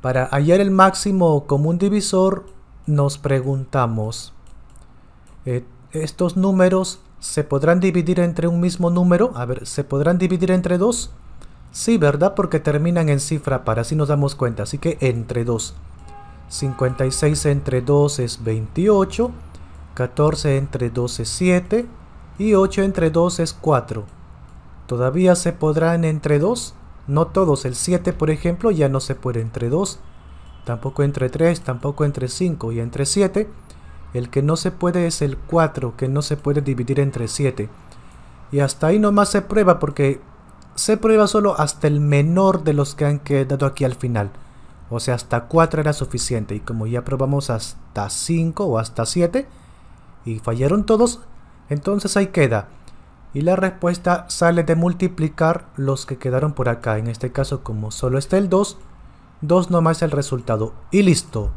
Para hallar el máximo común divisor nos preguntamos, eh, ¿estos números se podrán dividir entre un mismo número? A ver, ¿se podrán dividir entre dos? Sí, ¿verdad? Porque terminan en cifra para así nos damos cuenta. Así que entre 2. 56 entre 2 es 28. 14 entre 2 es 7. Y 8 entre 2 es 4. ¿Todavía se podrán entre 2? No todos, el 7 por ejemplo ya no se puede entre 2, tampoco entre 3, tampoco entre 5 y entre 7. El que no se puede es el 4, que no se puede dividir entre 7. Y hasta ahí nomás se prueba porque se prueba solo hasta el menor de los que han quedado aquí al final. O sea, hasta 4 era suficiente. Y como ya probamos hasta 5 o hasta 7 y fallaron todos, entonces ahí queda. Y la respuesta sale de multiplicar los que quedaron por acá. En este caso, como solo está el 2, 2 nomás el resultado. Y listo.